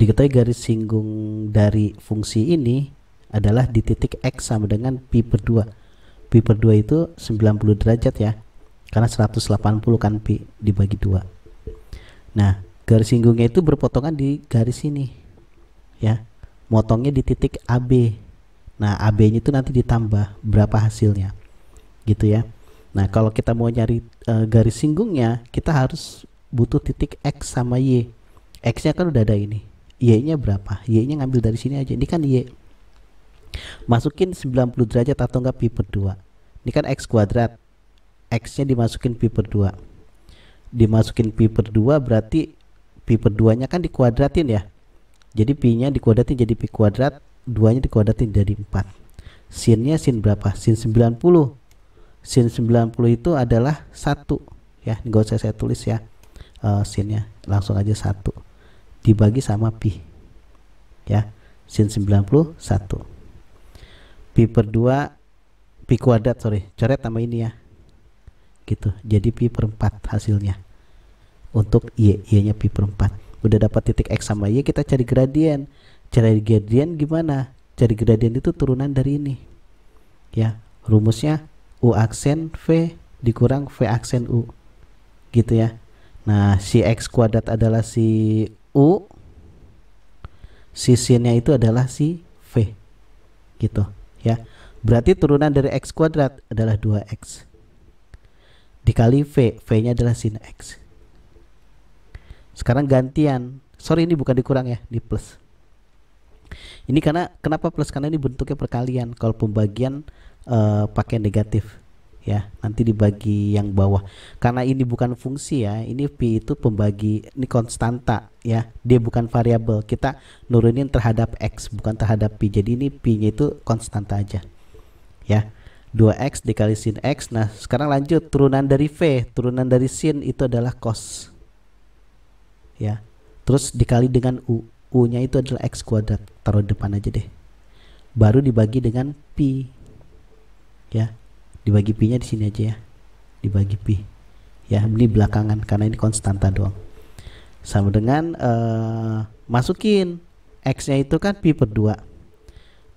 Diketahui garis singgung dari fungsi ini adalah di titik X sama dengan pi per 2. Pi per 2 itu 90 derajat ya. Karena 180 kan pi dibagi 2. Nah, garis singgungnya itu berpotongan di garis ini. Ya. Motongnya di titik AB. Nah, AB-nya itu nanti ditambah berapa hasilnya. Gitu ya. Nah, kalau kita mau nyari e, garis singgungnya, kita harus butuh titik X sama Y. X-nya kan udah ada ini. Y-nya berapa? Y-nya ngambil dari sini aja. Ini kan Y. Masukin 90 derajat atau enggak pi per 2. Ini kan X kuadrat. X-nya dimasukin pi per 2. Dimasukin pi per 2 berarti pi per 2-nya kan dikuadratin ya. Jadi pi-nya dikuadratin jadi pi kuadrat, 2-nya dikuadratin jadi 4. Sin-nya sin berapa? Sin 90. Sin 90 itu adalah 1 ya. Enggak usah saya tulis ya. Uh, sin-nya langsung aja 1 dibagi sama pi ya sin 91 pi per 2 pi kuadrat sorry coret sama ini ya gitu jadi pi per 4 hasilnya untuk y y nya pi per 4 udah dapat titik x sama y kita cari gradien cari gradien gimana cari gradien itu turunan dari ini ya rumusnya u aksen v dikurang v aksen u gitu ya nah si x kuadrat adalah si U sisinya itu adalah si V gitu ya berarti turunan dari X kuadrat adalah 2X dikali V V nya adalah sin X sekarang gantian sorry ini bukan dikurang ya di plus ini karena kenapa plus karena ini bentuknya perkalian kalau pembagian uh, pakai negatif ya nanti dibagi yang bawah karena ini bukan fungsi ya ini p itu pembagi ini konstanta ya dia bukan variabel kita nurunin terhadap x bukan terhadap p jadi ini p nya itu konstanta aja ya 2x dikali sin x nah sekarang lanjut turunan dari v turunan dari sin itu adalah cos ya terus dikali dengan u u nya itu adalah x kuadrat taruh depan aja deh baru dibagi dengan pi ya dibagi pi nya di sini aja ya dibagi pi ya ini belakangan karena ini konstanta doang sama dengan uh, masukin x nya itu kan pi per dua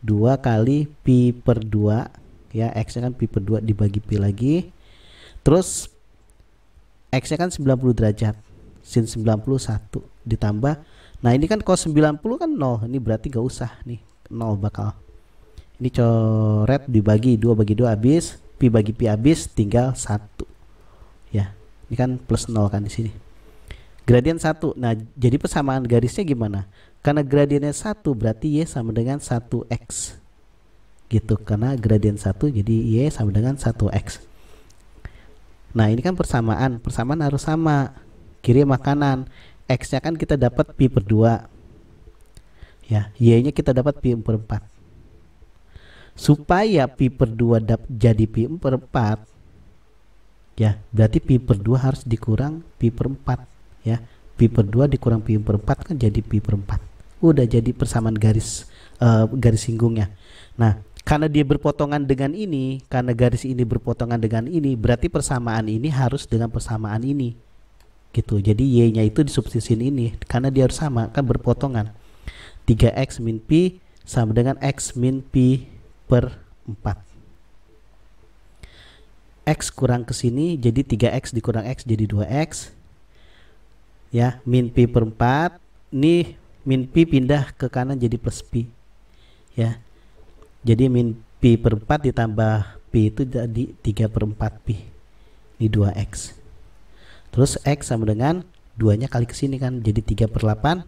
2 kali pi per 2 ya x nya kan pi per 2 dibagi pi lagi terus x nya kan 90 derajat sin 91 ditambah nah ini kan cos 90 kan 0 ini berarti gak usah nih 0 bakal ini coret dibagi dua bagi 2 habis pi bagi pi habis tinggal satu ya ini kan plus nol kan di sini gradien satu nah jadi persamaan garisnya gimana karena gradiennya satu berarti y sama dengan satu x gitu karena gradien satu jadi y sama dengan satu x nah ini kan persamaan persamaan harus sama kiri makanan x nya kan kita dapat pi per 2 ya y nya kita dapat pi per 4 supaya pi per 2 dap, jadi pi per 4 ya berarti pi per 2 harus dikurang pi per 4 ya pi per 2 dikurang pi per 4 kan jadi pi per 4 udah jadi persamaan garis uh, garis singgungnya nah karena dia berpotongan dengan ini karena garis ini berpotongan dengan ini berarti persamaan ini harus dengan persamaan ini gitu jadi y nya itu disubstitusin ini karena dia harus sama kan berpotongan 3x min pi sama dengan x min pi per 4 X kurang ke sini jadi 3X dikurang X jadi 2X ya min P per 4 ini min P pindah ke kanan jadi plus P ya jadi min P per 4 ditambah P itu jadi 3 per 4 P ini 2X terus X sama dengan 2 nya kali ke sini kan jadi 3 per 8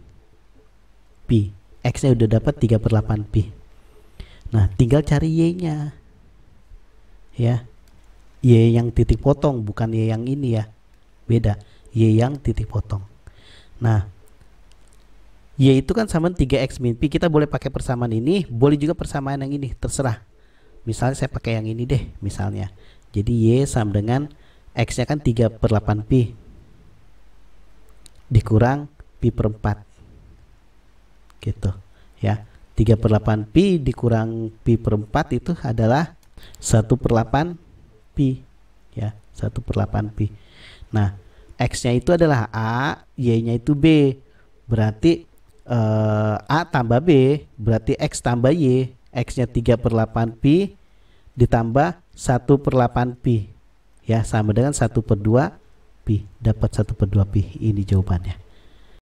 Pi X nya udah dapat 3 per 8 Pi Nah, tinggal cari Y-nya. Ya. Y yang titik potong, bukan Y yang ini ya. Beda. Y yang titik potong. Nah, Y itu kan sama 3X min P. Kita boleh pakai persamaan ini, boleh juga persamaan yang ini, terserah. Misalnya saya pakai yang ini deh, misalnya. Jadi Y sama dengan X-nya kan 3 per 8 pi Dikurang pi per 4. Gitu, ya. 3 per 8 pi dikurang pi per 4 itu adalah 1 per 8 pi ya 1 per 8 pi nah X nya itu adalah A Y nya itu B berarti eh, A tambah B berarti X tambah Y X nya 3 per 8 pi ditambah 1 per 8 pi ya sama dengan 1 per 2 pi dapat 1 per 2 pi ini jawabannya